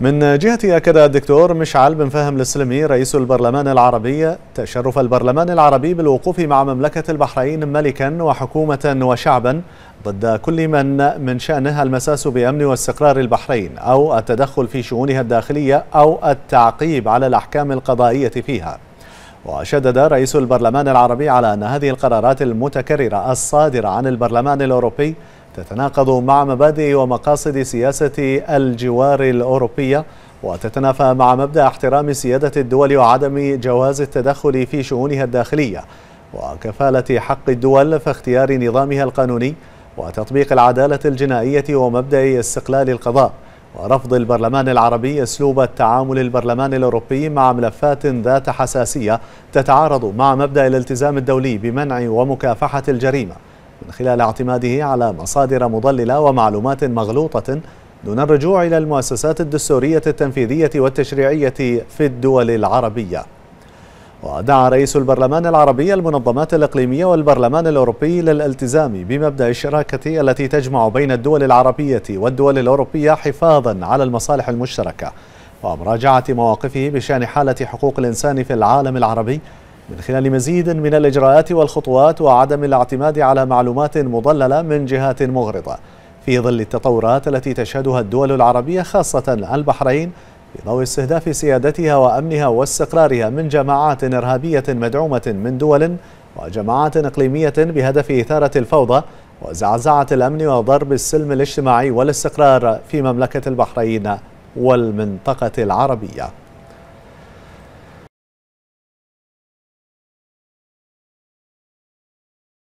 من جهتي أكد الدكتور مشعل بن فهم السلمي رئيس البرلمان العربي تشرف البرلمان العربي بالوقوف مع مملكة البحرين ملكا وحكومة وشعبا ضد كل من من شأنه المساس بأمن واستقرار البحرين أو التدخل في شؤونها الداخلية أو التعقيب على الأحكام القضائية فيها وشدد رئيس البرلمان العربي على أن هذه القرارات المتكررة الصادرة عن البرلمان الأوروبي تتناقض مع مبادئ ومقاصد سياسة الجوار الأوروبية وتتنافى مع مبدأ احترام سيادة الدول وعدم جواز التدخل في شؤونها الداخلية وكفالة حق الدول في اختيار نظامها القانوني وتطبيق العدالة الجنائية ومبدأ استقلال القضاء ورفض البرلمان العربي أسلوب التعامل البرلمان الأوروبي مع ملفات ذات حساسية تتعارض مع مبدأ الالتزام الدولي بمنع ومكافحة الجريمة من خلال اعتماده على مصادر مضللة ومعلومات مغلوطة دون الرجوع إلى المؤسسات الدستورية التنفيذية والتشريعية في الدول العربية ودعا رئيس البرلمان العربي المنظمات الإقليمية والبرلمان الأوروبي للالتزام بمبدأ الشراكة التي تجمع بين الدول العربية والدول الأوروبية حفاظا على المصالح المشتركة ومراجعة مواقفه بشأن حالة حقوق الإنسان في العالم العربي من خلال مزيد من الإجراءات والخطوات وعدم الاعتماد على معلومات مضللة من جهات مغرضة في ظل التطورات التي تشهدها الدول العربية خاصة البحرين في ضوء استهداف سيادتها وأمنها واستقرارها من جماعات إرهابية مدعومة من دول وجماعات إقليمية بهدف إثارة الفوضى وزعزعة الأمن وضرب السلم الاجتماعي والاستقرار في مملكة البحرين والمنطقة العربية